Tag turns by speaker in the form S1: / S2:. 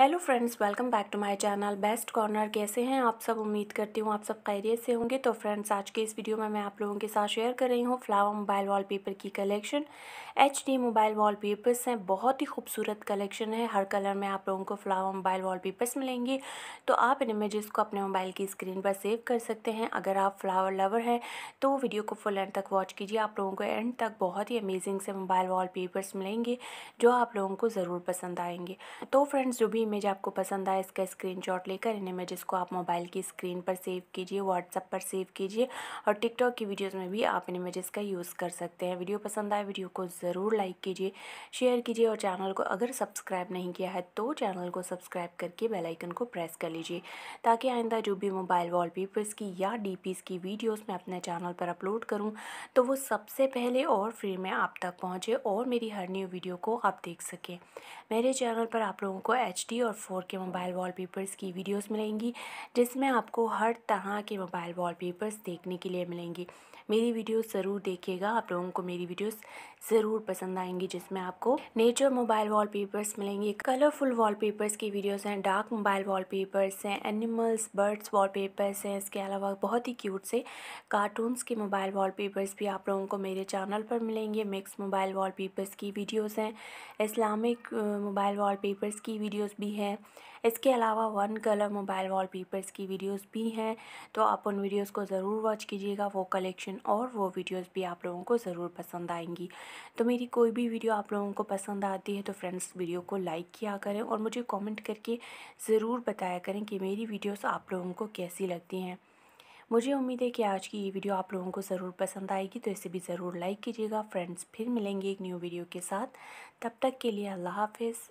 S1: hello friends welcome back to my channel best corner कैसे हैं आप सब उम्मीद करती हूँ आप सब खैरियत से होंगे तो फ्रेंड्स आज के इस वीडियो में मैं आप लोगों के साथ शेयर कर रही हूँ फ्लावर मोबाइल वॉलपेपर की कलेक्शन एचडी मोबाइल वॉलपेपर्स हैं बहुत ही खूबसूरत कलेक्शन है हर कलर में आप लोगों को फ्लावर मोबाइल पेपर्स मिलेंगे तो आप इन इमेजेस को अपने मोबाइल की स्क्रीन पर सेव कर सकते हैं अगर आप फ्लावर लवर हैं तो वीडियो को फुल एंड तक वॉच कीजिए आप लोगों को एंड तक बहुत ही अमेजिंग से मोबाइल पेपर्स मिलेंगे जो आप लोगों को ज़रूर पसंद आएंगे तो फ्रेंड्स जो भी इमेज आपको पसंद आए इसका स्क्रीनशॉट लेकर इन इमेजेस को आप मोबाइल की स्क्रीन पर सेव कीजिए व्हाट्सअप पर सेव कीजिए और टिकटॉक की वीडियोस में भी आप इन इमेजेस का यूज़ कर सकते हैं वीडियो पसंद आए वीडियो को ज़रूर लाइक कीजिए शेयर कीजिए और चैनल को अगर सब्सक्राइब नहीं किया है तो चैनल को सब्सक्राइब करके बेलाइकन को प्रेस कर लीजिए ताकि आइंदा जो भी मोबाइल वॉलपेपर्स की या डी की वीडियोज़ मैं अपने चैनल पर अपलोड करूँ तो वो सबसे पहले और फ्री में आप तक पहुँचे और मेरी हर न्यू वीडियो को आप देख सकें मेरे चैनल पर आप लोगों को एच की और फ़ोर के मोबाइल वॉलपेपर्स की वीडियोस मिलेंगी जिसमें आपको हर तरह के मोबाइल वॉलपेपर्स देखने के लिए मिलेंगी मेरी वीडियो ज़रूर देखिएगा आप लोगों को मेरी वीडियोस ज़रूर पसंद आएंगी जिसमें आपको नेचर मोबाइल वॉलपेपर्स मिलेंगे कलरफुल वॉलपेपर्स की वीडियोस हैं डार्क मोबाइल वॉलपेपर्स हैं एनिमल्स बर्ड्स वॉलपेपर्स हैं इसके अलावा बहुत ही क्यूट से कार्टून्स के मोबाइल वॉलपेपर्स भी आप लोगों को मेरे चैनल पर मिलेंगे मिक्स मोबाइल वॉलपेपर्स की वीडियोज़ हैं इस्लामिक मोबाइल वॉलपेपर्स की वीडियोज़ भी भी है इसके अलावा वन कलर मोबाइल वॉलपेपर्स की वीडियोस भी हैं तो आप उन वीडियोस को ज़रूर वॉच कीजिएगा वो कलेक्शन और वो वीडियोस भी आप लोगों को ज़रूर पसंद आएंगी तो मेरी कोई भी वीडियो आप लोगों को पसंद आती है तो फ्रेंड्स वीडियो को लाइक किया करें और मुझे कमेंट करके ज़रूर बताया करें कि मेरी वीडियोज़ आप लोगों को कैसी लगती हैं मुझे उम्मीद है कि आज की ये वीडियो आप लोगों को ज़रूर पसंद आएगी तो इसे भी ज़रूर लाइक कीजिएगा फ्रेंड्स फिर मिलेंगे एक न्यू वीडियो के साथ तब तक के लिए अल्लाह हाफिज़